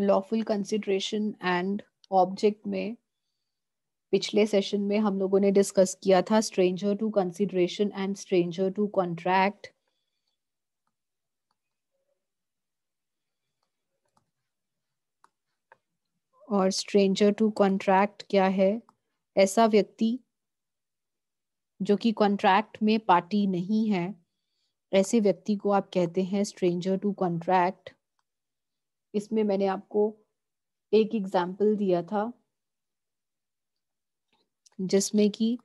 Lawful consideration and object में पिछले session में हम लोगों ने डिस्कस किया था stranger to consideration and stranger to contract और स्ट्रेंजर टू कॉन्ट्रैक्ट क्या है ऐसा व्यक्ति जो कि कॉन्ट्रैक्ट में पार्टी नहीं है ऐसे व्यक्ति को आप कहते हैं स्ट्रेंजर टू कॉन्ट्रैक्ट इसमें मैंने आपको एक एग्जाम्पल दिया था जिसमें कि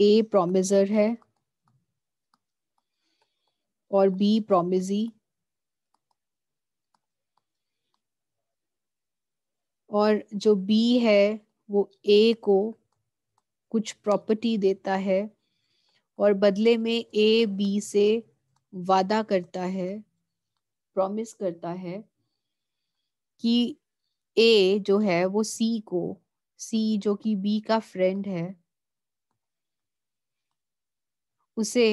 ए प्रोमिजर है और बी प्रोमिजी और जो बी है वो ए को कुछ प्रॉपर्टी देता है और बदले में ए बी से वादा करता है प्रॉमिस करता है कि ए जो है वो सी को सी जो कि बी का फ्रेंड है उसे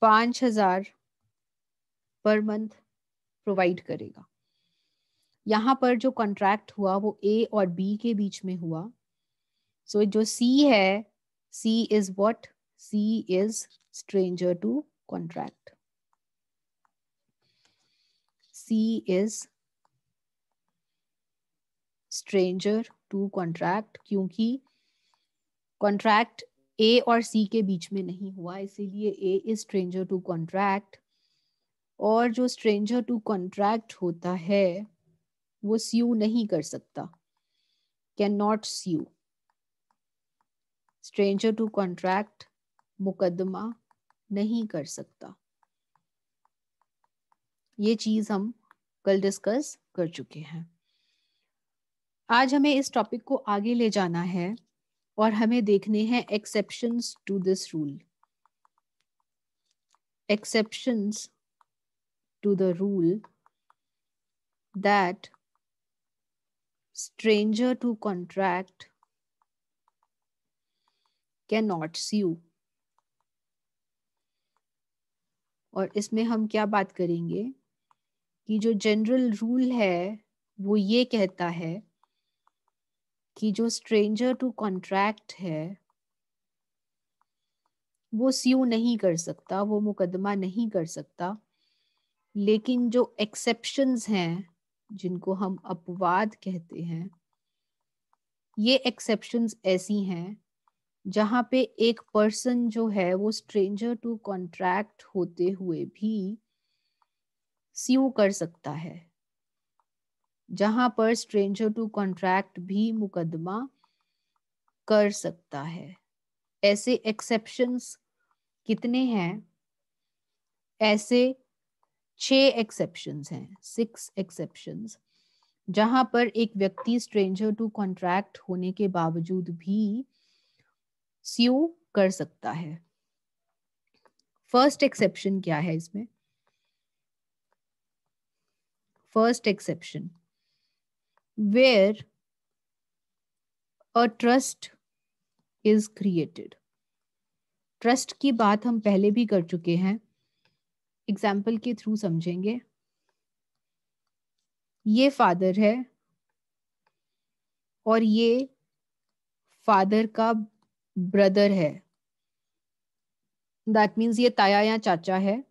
पांच हजार पर मंथ प्रोवाइड करेगा यहाँ पर जो कॉन्ट्रैक्ट हुआ वो ए और बी के बीच में हुआ सो so, जो सी है C is what C is stranger to contract C is stranger to contract क्योंकि contract A और C के बीच में नहीं हुआ इसीलिए A is stranger to contract और जो stranger to contract होता है वो sue नहीं कर सकता cannot sue stranger to contract मुकदमा नहीं कर सकता ये चीज हम कल डिस्कस कर चुके हैं आज हमें इस टॉपिक को आगे ले जाना है और हमें देखने हैं exceptions to this rule to the rule that stranger to contract cannot sue और इसमें हम क्या बात करेंगे कि जो जनरल रूल है वो ये कहता है कि जो स्ट्रेंजर टू कॉन्ट्रैक्ट है वो स्यू नहीं कर सकता वो मुकदमा नहीं कर सकता लेकिन जो एक्सेप्शंस हैं जिनको हम अपवाद कहते हैं ये एक्सेप्शंस ऐसी हैं जहाँ पे एक पर्सन जो है वो स्ट्रेंजर टू कॉन्ट्रैक्ट होते हुए भी स्यू कर सकता है जहां पर स्ट्रेंजर टू कॉन्ट्रैक्ट भी मुकदमा कर सकता है ऐसे एक्सेप्शंस कितने हैं ऐसे छह एक्सेप्शंस हैं सिक्स एक्सेप्शंस जहां पर एक व्यक्ति स्ट्रेंजर टू कॉन्ट्रैक्ट होने के बावजूद भी स्यू कर सकता है फर्स्ट एक्सेप्शन क्या है इसमें first exception, where a trust is created. Trust की बात हम पहले भी कर चुके हैं एग्जाम्पल के थ्रू समझेंगे ये फादर है और ये फादर का ब्रदर है दैट मीन्स ये ताया या चाचा है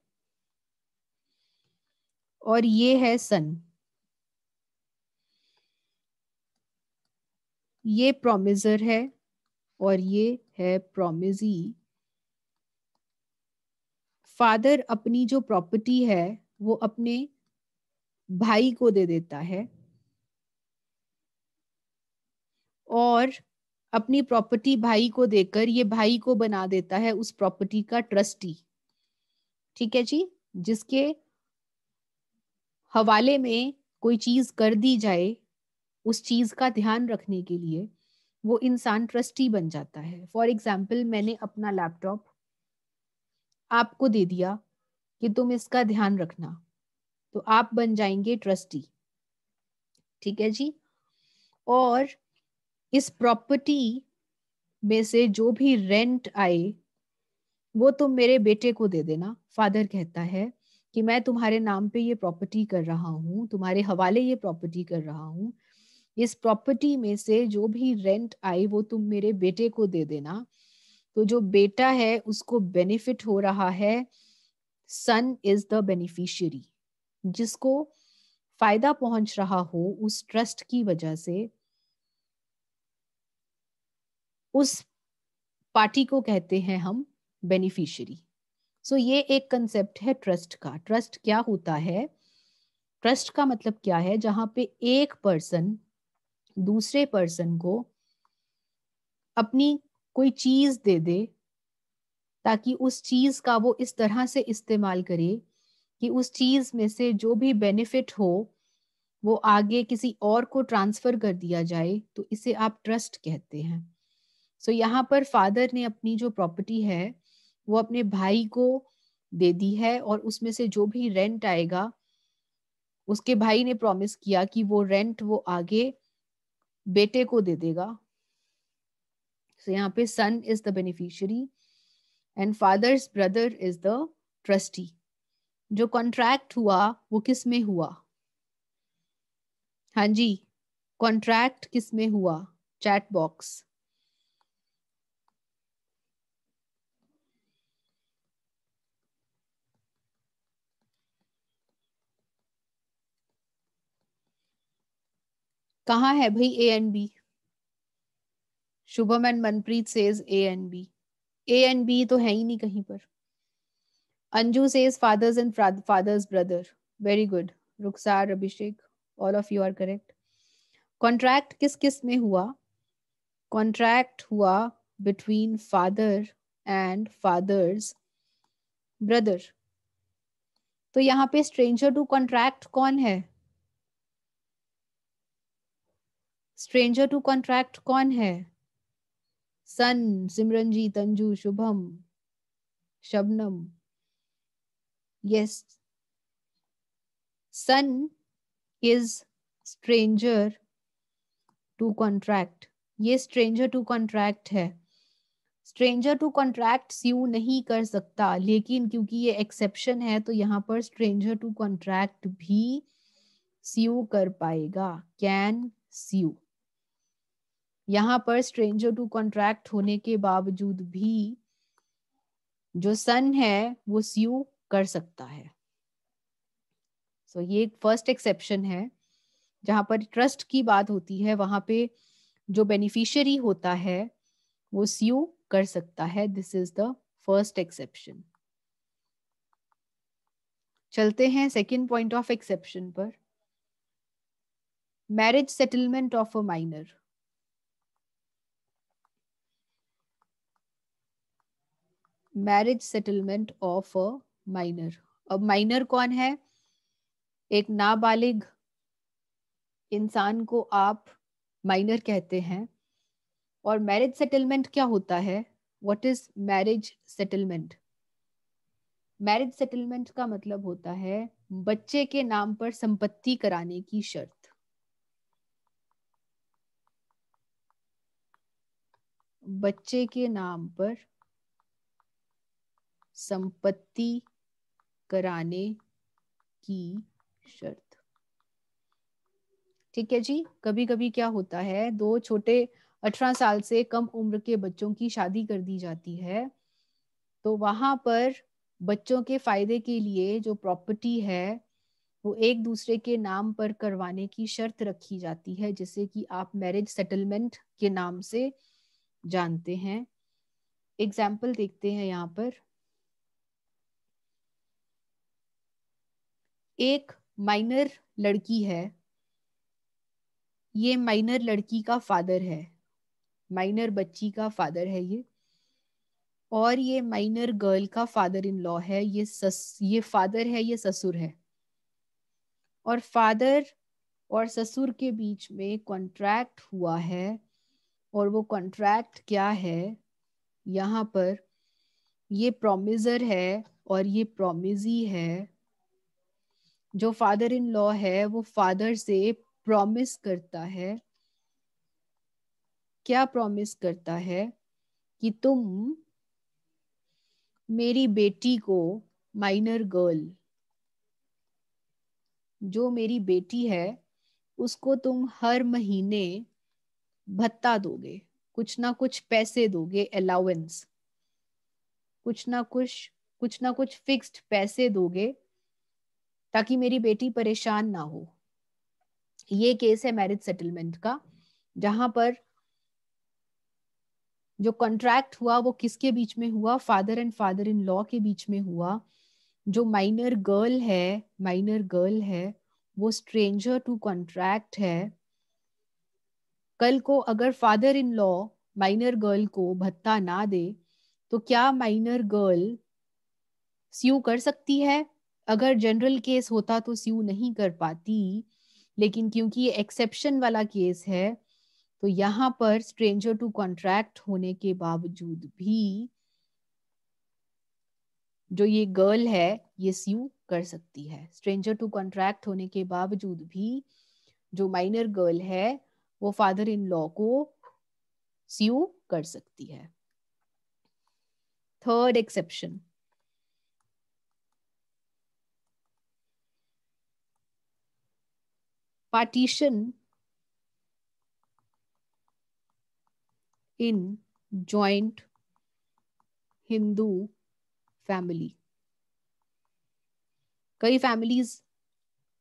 और ये है सन ये प्रोमिजर है और ये है प्रोमिजी फादर अपनी जो प्रॉपर्टी है वो अपने भाई को दे देता है और अपनी प्रॉपर्टी भाई को देकर ये भाई को बना देता है उस प्रॉपर्टी का ट्रस्टी ठीक है जी जिसके हवाले में कोई चीज़ कर दी जाए उस चीज़ का ध्यान रखने के लिए वो इंसान ट्रस्टी बन जाता है फॉर एग्जाम्पल मैंने अपना लैपटॉप आपको दे दिया कि तुम इसका ध्यान रखना तो आप बन जाएंगे ट्रस्टी ठीक है जी और इस प्रॉपर्टी में से जो भी रेंट आए वो तुम मेरे बेटे को दे देना फादर कहता है कि मैं तुम्हारे नाम पे ये प्रॉपर्टी कर रहा हूँ तुम्हारे हवाले ये प्रॉपर्टी कर रहा हूँ इस प्रॉपर्टी में से जो भी रेंट आई वो तुम मेरे बेटे को दे देना तो जो बेटा है उसको बेनिफिट हो रहा है सन इज द बेनिफिशियरी जिसको फायदा पहुंच रहा हो उस ट्रस्ट की वजह से उस पार्टी को कहते हैं हम बेनिफिशियरी सो so, ये एक कंसेप्ट है ट्रस्ट का ट्रस्ट क्या होता है ट्रस्ट का मतलब क्या है जहां पे एक पर्सन दूसरे पर्सन को अपनी कोई चीज दे दे ताकि उस चीज का वो इस तरह से इस्तेमाल करे कि उस चीज में से जो भी बेनिफिट हो वो आगे किसी और को ट्रांसफर कर दिया जाए तो इसे आप ट्रस्ट कहते हैं सो so, यहाँ पर फादर ने अपनी जो प्रॉपर्टी है वो अपने भाई को दे दी है और उसमें से जो भी रेंट आएगा उसके भाई ने प्रॉमिस किया कि वो रेंट वो आगे बेटे को दे देगा so, यहाँ पे son is the beneficiary and father's brother is the trustee जो कॉन्ट्रैक्ट हुआ वो किस में हुआ हाँ जी कॉन्ट्रैक्ट किस में हुआ चैट बॉक्स कहा है भाई A and B Shubham and Manpreet says A and B A and B तो है ही नहीं कहीं पर Anju says father's and father's brother very good Rukhsar Abhishek all of you are correct contract किस किस में हुआ कॉन्ट्रैक्ट हुआ between father and father's brother तो यहाँ पे स्ट्रेंजर टू कॉन्ट्रैक्ट कौन है स्ट्रेंजर टू कॉन्ट्रैक्ट कौन है son Simranjeet Anju Shubham Shabnam yes son is stranger to contract ये स्ट्रेंजर टू कॉन्ट्रैक्ट है स्ट्रेंजर टू कॉन्ट्रैक्ट यू नहीं कर सकता लेकिन क्योंकि ये एक्सेप्शन है तो यहाँ पर स्ट्रेंजर टू कॉन्ट्रैक्ट भी सी कर पाएगा कैन स्यू यहाँ पर स्ट्रेंजर टू कॉन्ट्रैक्ट होने के बावजूद भी जो सन है वो स्यू कर सकता है सो so, ये एक फर्स्ट एक्सेप्शन है जहां पर ट्रस्ट की बात होती है वहां पे जो बेनिफिशियरी होता है वो स्यू कर सकता है this is the first exception चलते हैं सेकेंड पॉइंट ऑफ एक्सेप्शन पर marriage settlement of a minor marriage settlement of a minor अब माइनर कौन है एक नाबालिग इंसान को आप माइनर कहते हैं और मैरिज सेटलमेंट क्या होता है what is marriage settlement marriage settlement का मतलब होता है बच्चे के नाम पर संपत्ति कराने की शर्त बच्चे के नाम पर संपत्ति कराने की शर्त ठीक है जी कभी कभी क्या होता है दो छोटे अठारह साल से कम उम्र के बच्चों की शादी कर दी जाती है तो वहां पर बच्चों के फायदे के लिए जो प्रॉपर्टी है वो एक दूसरे के नाम पर करवाने की शर्त रखी जाती है जिसे कि आप मैरिज सेटलमेंट के नाम से जानते हैं एग्जाम्पल देखते हैं यहाँ पर एक माइनर लड़की है ये माइनर लड़की का फादर है माइनर बच्ची का फादर है ये और ये माइनर गर्ल का फादर इन लॉ है ये सस ये फादर है ये ससुर है और फादर और ससुर के बीच में कॉन्ट्रैक्ट हुआ है और वो कॉन्ट्रैक्ट क्या है यहाँ पर ये प्रोमिजर है और ये प्रोमिजी है जो फादर इन लॉ है वो फादर से प्रॉमिस करता है क्या प्रॉमिस करता है कि तुम मेरी बेटी को माइनर गर्ल जो मेरी बेटी है उसको तुम हर महीने भत्ता दोगे कुछ ना कुछ पैसे दोगे अलाउंस कुछ ना कुछ कुछ ना कुछ फिक्स्ड पैसे दोगे ताकि मेरी बेटी परेशान ना हो ये केस है मैरिज सेटलमेंट का जहां पर जो कॉन्ट्रैक्ट हुआ वो किसके बीच में हुआ father and father in law के बीच में हुआ जो माइनर गर्ल है माइनर गर्ल है वो स्ट्रेंजर टू कॉन्ट्रैक्ट है कल को अगर father in law minor girl को भत्ता ना दे तो क्या माइनर गर्ल स्यू कर सकती है अगर जनरल केस होता तो स्यू नहीं कर पाती लेकिन क्योंकि ये एक्सेप्शन वाला केस है तो यहाँ पर स्ट्रेंजर टू कॉन्ट्रैक्ट होने के बावजूद भी जो ये गर्ल है ये स्यू कर सकती है स्ट्रेंजर टू कॉन्ट्रैक्ट होने के बावजूद भी जो माइनर गर्ल है वो फादर इन लॉ को स्यू कर सकती है third exception partition in joint Hindu family कई फैमिलीज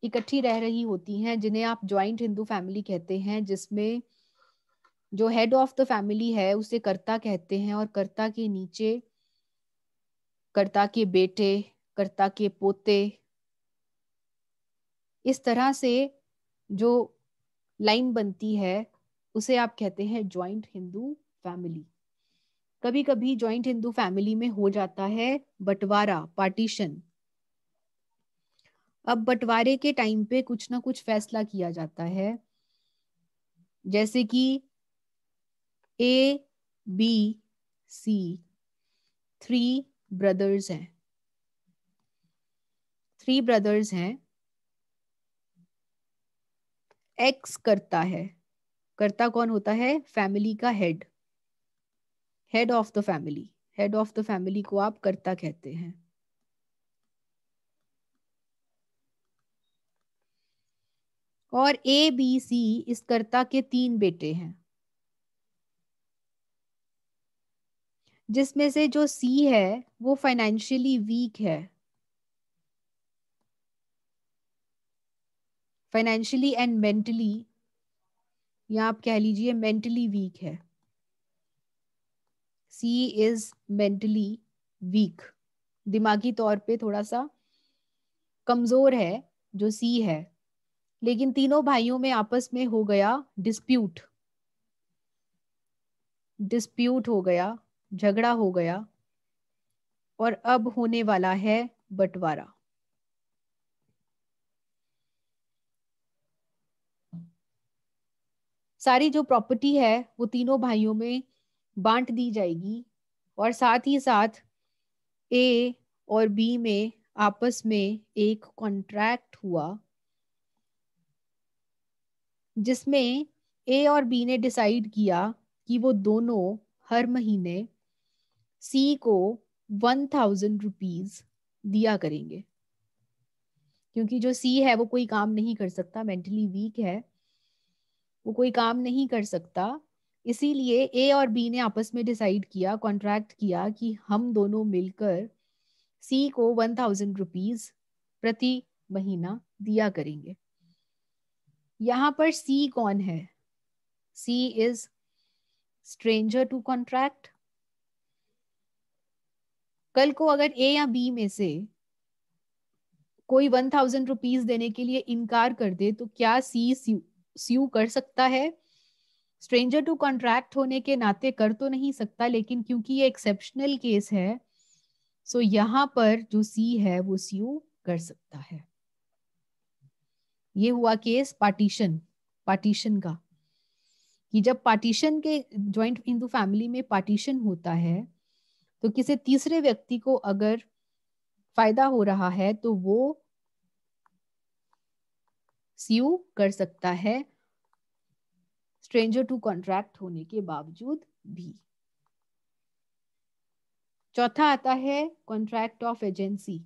इकट्ठी रह रही होती हैं जिन्हें आप ज्वाइंट हिंदू फैमिली कहते हैं जिसमें जो हेड ऑफ द फैमिली है उसे कर्ता कहते हैं और कर्ता के नीचे कर्ता के बेटे कर्ता के पोते इस तरह से जो लाइन बनती है उसे आप कहते हैं ज्वाइंट हिंदू फैमिली कभी कभी ज्वाइंट हिंदू फैमिली में हो जाता है बंटवारा पार्टीशन अब बंटवारे के टाइम पे कुछ ना कुछ फैसला किया जाता है जैसे कि A B C three brothers हैं थ्री ब्रदर्स हैं एक्स करता है करता कौन होता है फैमिली का head head of the family head of the family को आप करता कहते हैं और ए बी सी इस कर्ता के तीन बेटे हैं जिसमें से जो सी है वो फाइनेंशियली वीक है फाइनेंशियली एंड मेंटली या आप कह लीजिए मेंटली वीक है सी इज मेंटली वीक दिमागी तौर पे थोड़ा सा कमजोर है जो सी है लेकिन तीनों भाइयों में आपस में हो गया डिस्प्यूट डिस्प्यूट हो गया झगड़ा हो गया और अब होने वाला है बंटवारा सारी जो प्रॉपर्टी है वो तीनों भाइयों में बांट दी जाएगी और साथ ही साथ ए और बी में आपस में एक कॉन्ट्रैक्ट हुआ जिसमें ए और बी ने डिसाइड किया कि वो दोनों हर महीने सी को वन थाउजेंड रुपीज दिया करेंगे क्योंकि जो सी है वो कोई काम नहीं कर सकता मेंटली वीक है वो कोई काम नहीं कर सकता इसीलिए ए और बी ने आपस में डिसाइड किया कॉन्ट्रैक्ट किया कि हम दोनों मिलकर सी को वन थाउजेंड रुपीज प्रति महीना दिया करेंगे यहाँ पर सी कौन है C is stranger to contract कल को अगर ए या बी में से कोई वन थाउजेंड रुपीज देने के लिए इनकार कर दे तो क्या सी स्यू कर सकता है स्ट्रेंजर टू कॉन्ट्रैक्ट होने के नाते कर तो नहीं सकता लेकिन क्योंकि ये एक्सेप्शनल केस है सो so यहाँ पर जो सी है वो स्यू कर सकता है ये हुआ केस पार्टीशन पार्टीशन का कि जब पार्टीशन के ज्वाइंट हिंदू फैमिली में पार्टीशन होता है तो किसी तीसरे व्यक्ति को अगर फायदा हो रहा है तो वो स्यू कर सकता है स्ट्रेंजर टू कॉन्ट्रैक्ट होने के बावजूद भी चौथा आता है contract of agency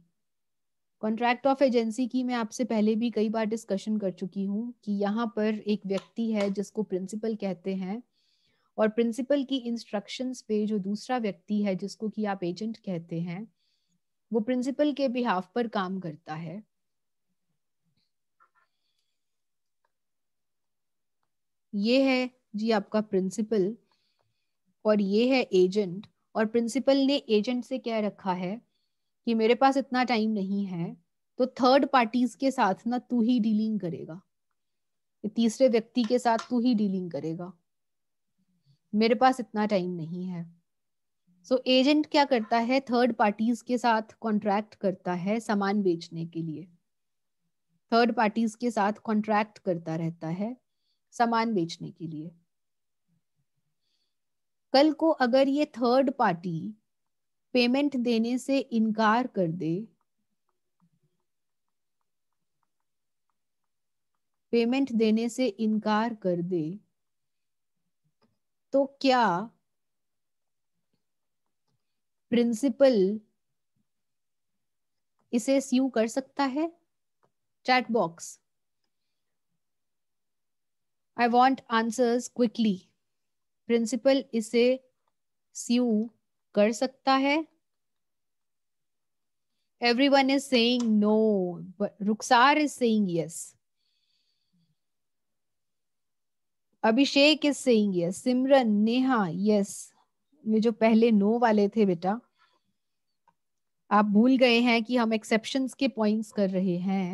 contract of agency की मैं आपसे पहले भी कई बार डिस्कशन कर चुकी हूँ कि यहाँ पर एक व्यक्ति है जिसको प्रिंसिपल कहते हैं और प्रिंसिपल की इंस्ट्रक्शंस पे जो दूसरा व्यक्ति है जिसको कि आप एजेंट कहते हैं वो प्रिंसिपल के बिहाफ पर काम करता है ये है जी आपका प्रिंसिपल और ये है एजेंट और प्रिंसिपल ने एजेंट से क्या रखा है कि मेरे पास इतना टाइम नहीं है तो थर्ड पार्टीज के साथ ना तू ही डीलिंग करेगा तीसरे व्यक्ति के साथ तू ही डीलिंग करेगा मेरे पास इतना टाइम नहीं है सो so, एजेंट क्या करता है थर्ड पार्टीज के साथ कॉन्ट्रैक्ट करता है सामान बेचने के लिए थर्ड पार्टीज के साथ कॉन्ट्रैक्ट करता रहता है सामान बेचने के लिए कल को अगर ये थर्ड पार्टी पेमेंट देने से इनकार कर दे पेमेंट देने से इनकार कर दे तो क्या प्रिंसिपल इसे स्यू कर सकता है chat box I want answers quickly principal इसे स्यू कर सकता है everyone is say but ruksar is saying Abhishek is saying yes Simran Neha yes ये जो पहले नो वाले थे बेटा आप भूल गए हैं कि हम एक्सेप्शंस के पॉइंट्स कर रहे हैं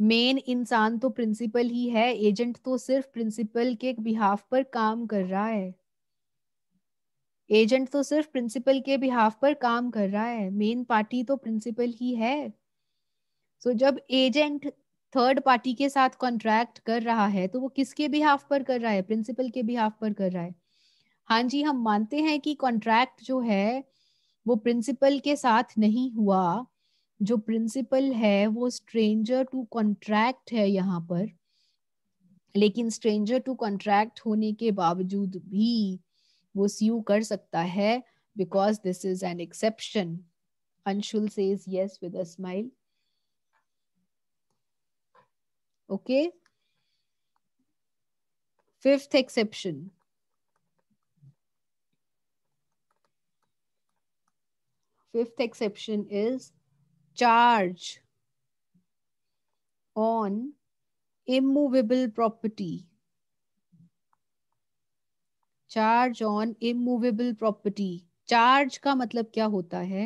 मेन इंसान तो प्रिंसिपल ही है एजेंट तो सिर्फ प्रिंसिपल के बिहाफ पर काम कर रहा है एजेंट तो सिर्फ प्रिंसिपल के बिहाफ पर काम कर रहा है मेन पार्टी तो प्रिंसिपल ही है सो so, जब एजेंट थर्ड पार्टी के साथ कॉन्ट्रैक्ट कर रहा है तो वो किसके बिहाफ पर कर रहा है प्रिंसिपल के बिहाफ पर कर रहा है हाँ जी हम मानते हैं कि कॉन्ट्रैक्ट जो है वो प्रिंसिपल के साथ नहीं हुआ जो प्रिंसिपल है वो स्ट्रेंजर टू कॉन्ट्रैक्ट है यहाँ पर लेकिन स्ट्रेंजर टू कॉन्ट्रैक्ट होने के बावजूद भी वो सी कर सकता है because this is an exception Anshul says yes with a smile okay fifth exception fifth exception is charge on immovable property charge on immovable property चार्ज का मतलब क्या होता है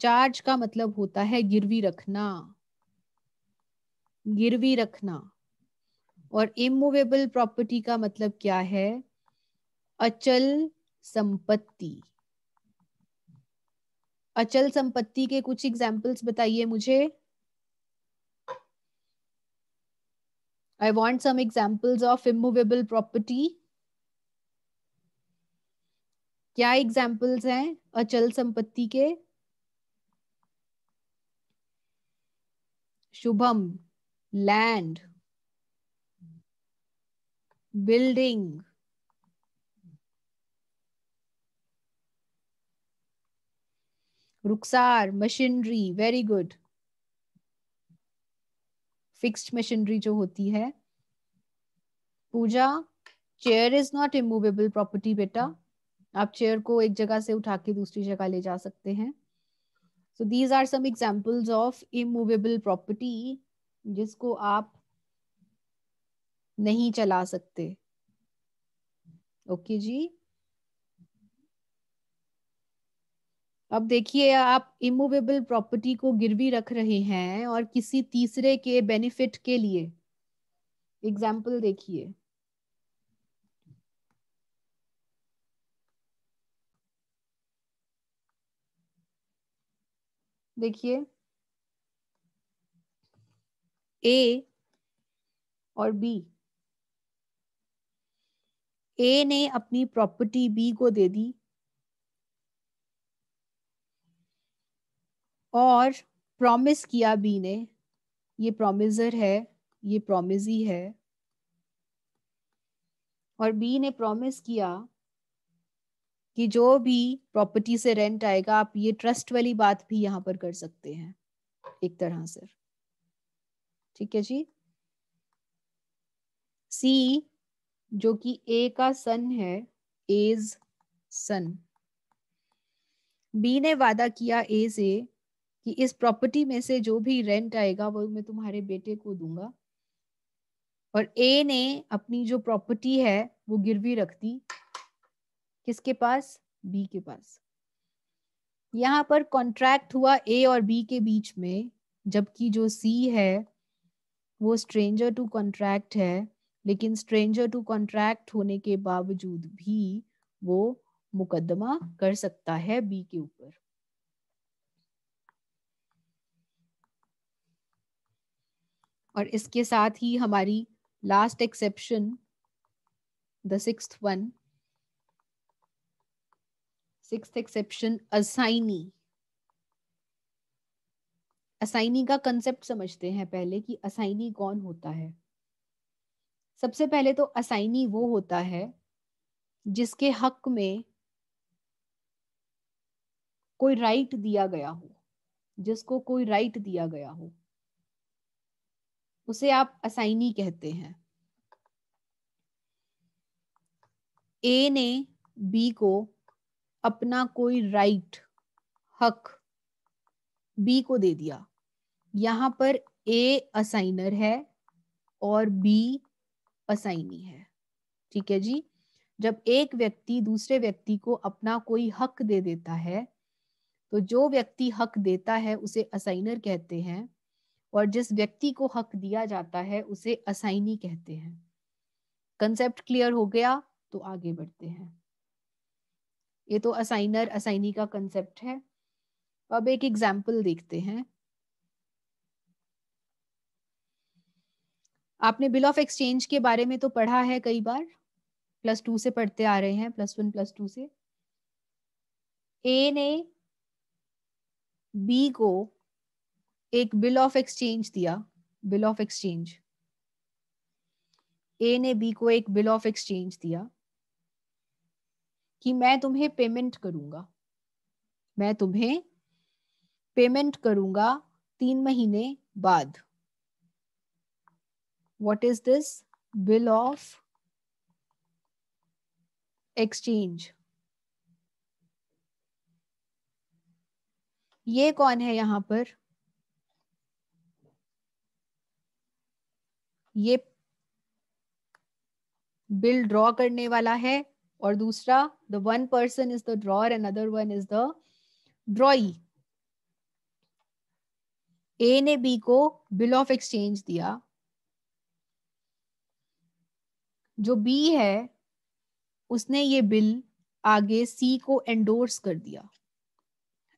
चार्ज का मतलब होता है गिरवी रखना गिरवी रखना और इमूवेबल प्रॉपर्टी का मतलब क्या है अचल संपत्ति अचल संपत्ति के कुछ एग्जाम्पल्स बताइए मुझे I want some examples of immovable property क्या एग्जाम्पल्स हैं अचल संपत्ति के Shubham land building Ruksar machinery very good fixed machinery जो होती है Pooja chair is not immovable property बेटा आप चेयर को एक जगह से उठा के दूसरी जगह ले जा सकते हैं so these are some examples of immovable property जिसको आप नहीं चला सकते ओके okay जी अब देखिए आप इमूवेबल प्रॉपर्टी को गिरवी रख रहे हैं और किसी तीसरे के बेनिफिट के लिए एग्जाम्पल देखिए देखिए ए और बी ए ने अपनी प्रॉपर्टी बी को दे दी और प्रॉमिस किया बी ने ये प्रोमिजर है ये प्रोमिजी है और बी ने प्रॉमिस किया कि जो भी प्रॉपर्टी से रेंट आएगा आप ये ट्रस्ट वाली बात भी यहाँ पर कर सकते हैं एक तरह से ठीक है जी सी जो कि ए का सन है एज सन बी ने वादा किया ए से कि इस प्रॉपर्टी में से जो भी रेंट आएगा वो मैं तुम्हारे बेटे को दूंगा और ए ने अपनी जो प्रॉपर्टी है वो गिरवी रख दी किसके पास बी के पास यहाँ पर कॉन्ट्रैक्ट हुआ ए और बी के बीच में जबकि जो सी है वो स्ट्रेंजर टू कॉन्ट्रैक्ट है लेकिन स्ट्रेंजर टू कॉन्ट्रैक्ट होने के बावजूद भी वो मुकदमा कर सकता है बी के ऊपर और इसके साथ ही हमारी last exception the six one six exception assignee assignee का कंसेप्ट समझते हैं पहले कि असाइनी कौन होता है सबसे पहले तो असाइनी वो होता है जिसके हक में कोई राइट दिया गया हो जिसको कोई राइट दिया गया हो उसे आप असाइनी कहते हैं ए ने बी को अपना कोई राइट हक बी को दे दिया यहां पर ए असाइनर है और बी असाइनी है ठीक है जी जब एक व्यक्ति दूसरे व्यक्ति को अपना कोई हक दे देता है तो जो व्यक्ति हक देता है उसे असाइनर कहते हैं और जिस व्यक्ति को हक दिया जाता है उसे असाइनी कहते हैं कंसेप्ट क्लियर हो गया तो आगे बढ़ते हैं ये तो असाइनर असाइनी का कंसेप्ट है अब एक एग्जाम्पल देखते हैं आपने बिल ऑफ एक्सचेंज के बारे में तो पढ़ा है कई बार प्लस टू से पढ़ते आ रहे हैं प्लस वन प्लस टू से ए ने बी को एक बिल ऑफ एक्सचेंज दिया बिल ऑफ एक्सचेंज ए ने बी को एक बिल ऑफ एक्सचेंज दिया कि मैं तुम्हें पेमेंट करूंगा मैं तुम्हें पेमेंट करूंगा तीन महीने बाद what is this bill of exchange ये कौन है यहां पर ये बिल ड्रॉ करने वाला है और दूसरा the one person is the drawer and other one is the drawee A ने बी को बिल ऑफ एक्सचेंज दिया जो बी है उसने ये बिल आगे सी को एंडोर्स कर दिया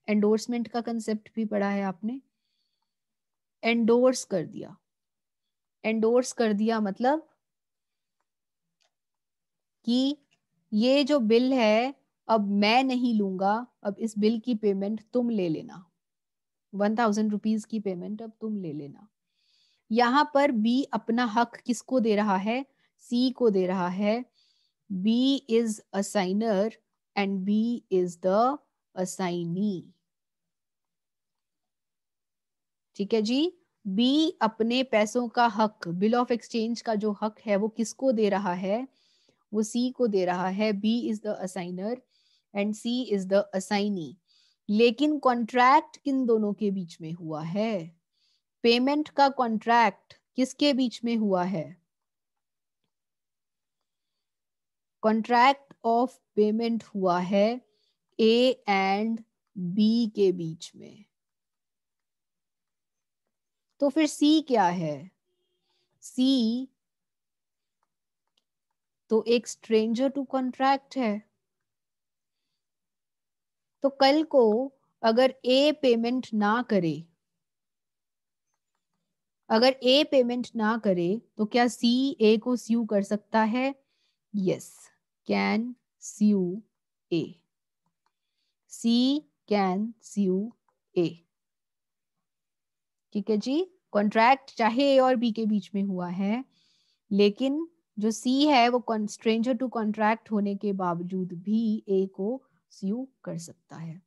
एंडोर्समेंट का कंसेप्ट भी पढ़ा है आपने एंडोर्स कर दिया एंडोर्स कर दिया मतलब कि ये जो बिल है अब मैं नहीं लूंगा अब इस बिल की पेमेंट तुम ले लेना वन थाउजेंड रुपीज की पेमेंट अब तुम ले लेना यहां पर बी अपना हक किसको दे रहा है सी को दे रहा है B is assignor and B is the assignee ठीक है जी बी अपने पैसों का हक बिल ऑफ एक्सचेंज का जो हक है वो किसको दे रहा है वो सी को दे रहा है B is the assignor and C is the assignee लेकिन कॉन्ट्रैक्ट किन दोनों के बीच में हुआ है पेमेंट का कॉन्ट्रैक्ट किसके बीच में हुआ है कॉन्ट्रैक्ट ऑफ पेमेंट हुआ है ए एंड बी के बीच में तो फिर सी क्या है सी तो एक स्ट्रेंजर टू कॉन्ट्रैक्ट है तो कल को अगर ए पेमेंट ना करे अगर ए पेमेंट ना करे तो क्या सी ए को स्यू कर सकता है yes can sue A C can sue A ठीक है जी कॉन्ट्रैक्ट चाहे ए और बी के बीच में हुआ है लेकिन जो सी है वो स्ट्रेंजर टू कॉन्ट्रैक्ट होने के बावजूद भी ए को स्यू कर सकता है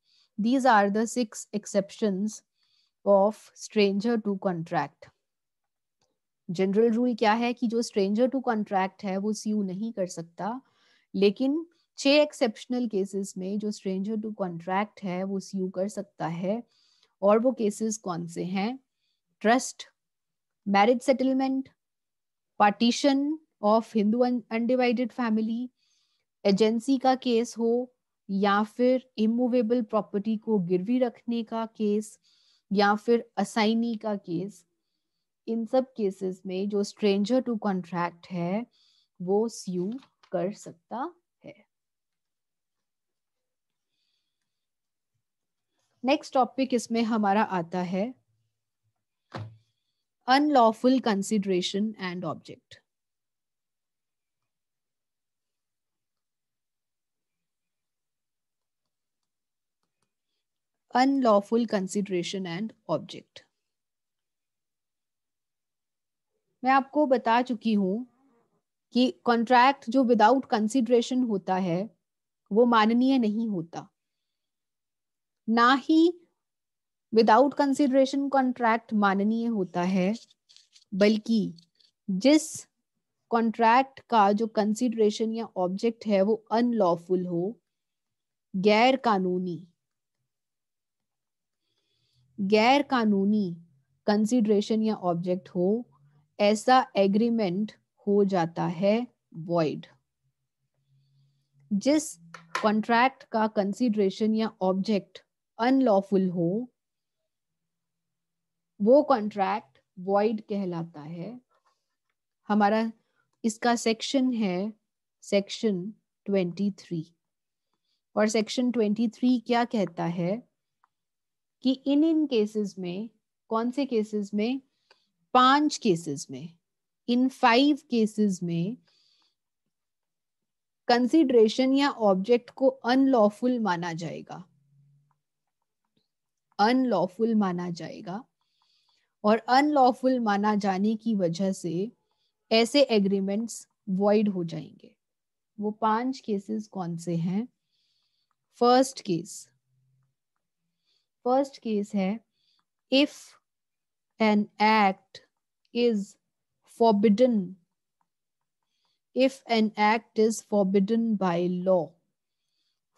these are the six exception of stranger to contract general rule क्या है कि जो स्ट्रेंजर टू कॉन्ट्रैक्ट है वो सी नहीं कर सकता लेकिन छह एक्सेप्शनल केसेस में जो स्ट्रेंजर टू कॉन्ट्रैक्ट है वो सी कर सकता है और वो केसेस कौन से हैं trust marriage settlement partition of Hindu undivided family agency का केस हो या फिर इमूवेबल प्रॉपर्टी को गिरवी रखने का केस या फिर असाइनी का केस इन सब केसेस में जो स्ट्रेंजर टू कॉन्ट्रैक्ट है वो स्यू कर सकता है नेक्स्ट टॉपिक इसमें हमारा आता है unlawful consideration and object. Unlawful consideration and object. मैं आपको बता चुकी हूं कि कॉन्ट्रैक्ट जो विदाउट कंसिडरेशन होता है वो माननीय नहीं होता ना ही विदाउट कंसिडरेशन कॉन्ट्रैक्ट माननीय होता है बल्कि जिस कॉन्ट्रैक्ट का जो कंसिडरेशन या ऑब्जेक्ट है वो अनलॉफुल हो गैर कानूनी गैर कानूनी कंसिडरेशन या ऑब्जेक्ट हो ऐसा एग्रीमेंट हो जाता है वॉइड जिस कॉन्ट्रैक्ट का कंसिडरेशन या ऑब्जेक्ट अनलॉफुल हो वो कॉन्ट्रैक्ट वॉइड कहलाता है हमारा इसका सेक्शन है सेक्शन 23 और सेक्शन 23 क्या कहता है कि इन इन केसेस में कौन से केसेस में पांच केसेस में इन फाइव केसेस में कंसिडरेशन या ऑब्जेक्ट को अनलॉफुल माना जाएगा अनलॉफुल माना जाएगा और अनलॉफुल माना जाने की वजह से ऐसे एग्रीमेंट्स वॉइड हो जाएंगे वो पांच केसेस कौन से हैं फर्स्ट केस फर्स्ट केस है if an act is forbidden if an act is forbidden by law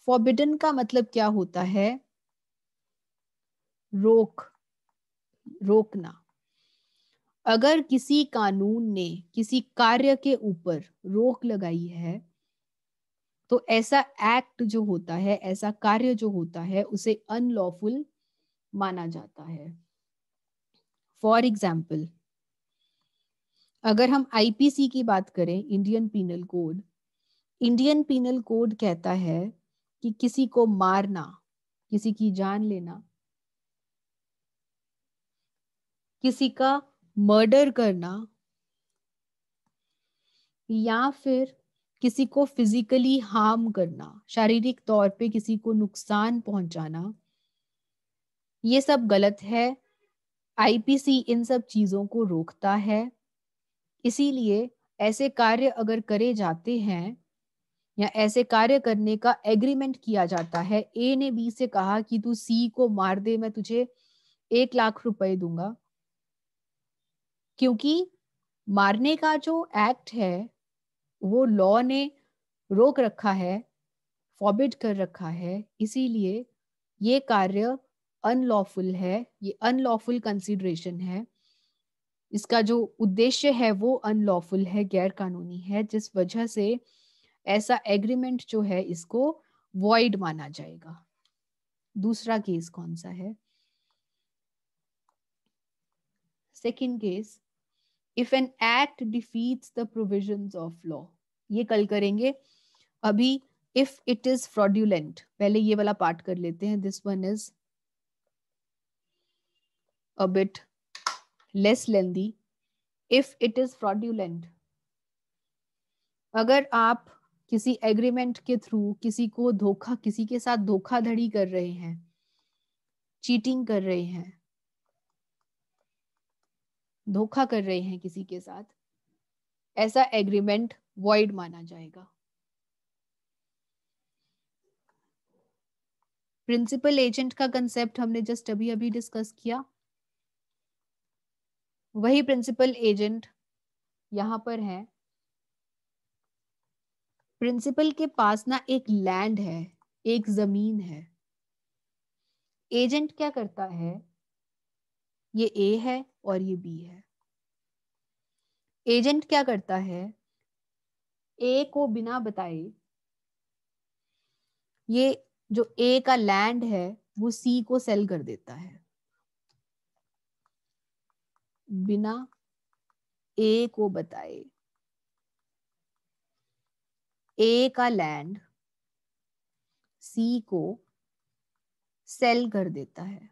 forbidden का मतलब क्या होता है रोक रोकना अगर किसी कानून ने किसी कार्य के ऊपर रोक लगाई है तो ऐसा एक्ट जो होता है ऐसा कार्य जो होता है उसे अनलॉफुल माना जाता है फॉर एग्जाम्पल अगर हम आईपीसी की बात करें Indian penal code Indian penal code कहता है कि किसी को मारना किसी की जान लेना किसी का मर्डर करना या फिर किसी को फिजिकली हार्म करना शारीरिक तौर पे किसी को नुकसान पहुंचाना ये सब गलत है आईपीसी इन सब चीजों को रोकता है इसीलिए ऐसे कार्य अगर करे जाते हैं या ऐसे कार्य करने का एग्रीमेंट किया जाता है ए ने बी से कहा कि तू सी को मार दे मैं तुझे एक लाख रुपए दूंगा क्योंकि मारने का जो एक्ट है वो लॉ ने रोक रखा है फॉबिड कर रखा है इसीलिए ये कार्य अनलॉफुल है ये अनलॉफुल कंसिडरेशन है इसका जो उद्देश्य है वो अनलॉफुल है गैर कानूनी है जिस वजह से ऐसा एग्रीमेंट जो है इसको वॉइड माना जाएगा दूसरा केस कौन सा है second case if an act defeats the provisions of law ये कल करेंगे अभी इफ इट इज फ्रॉड्यूलेंट पहले ये वाला पार्ट कर लेते हैं this one is a bit less lengthy if it is fraudulent अगर आप किसी एग्रीमेंट के थ्रू किसी को धोखा किसी के साथ धोखाधड़ी कर रहे हैं चीटिंग कर रहे हैं धोखा कर रहे हैं किसी के साथ ऐसा एग्रीमेंट वॉइड माना जाएगा प्रिंसिपल एजेंट का कंसेप्ट हमने जस्ट अभी अभी डिस्कस किया वही प्रिंसिपल एजेंट यहां पर है प्रिंसिपल के पास ना एक लैंड है एक जमीन है एजेंट क्या करता है ये ए है और ये बी है एजेंट क्या करता है ए को बिना बताए ये जो ए का लैंड है वो सी को सेल कर देता है बिना ए को बताए ए का लैंड सी को सेल कर देता है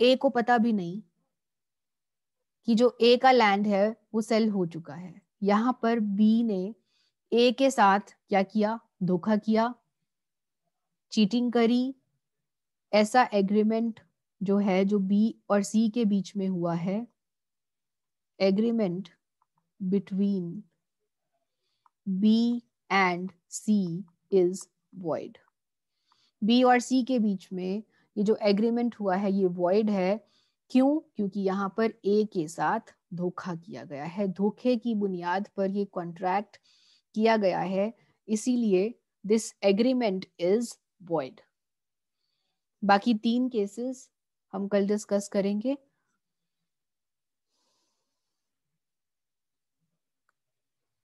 ए को पता भी नहीं कि जो ए का लैंड है वो सेल हो चुका है यहां पर बी ने ए के साथ क्या किया धोखा किया चीटिंग करी ऐसा एग्रीमेंट जो है जो बी और सी के बीच में हुआ है agreement between B and C is void B और सी के बीच में ये जो एग्रीमेंट हुआ है ये वॉइड है क्यों क्योंकि यहाँ पर ए के साथ धोखा किया गया है धोखे की बुनियाद पर ये कॉन्ट्रैक्ट किया गया है इसीलिए दिस एग्रीमेंट इज वॉइड बाकी तीन केसेस हम कल डिस्कस करेंगे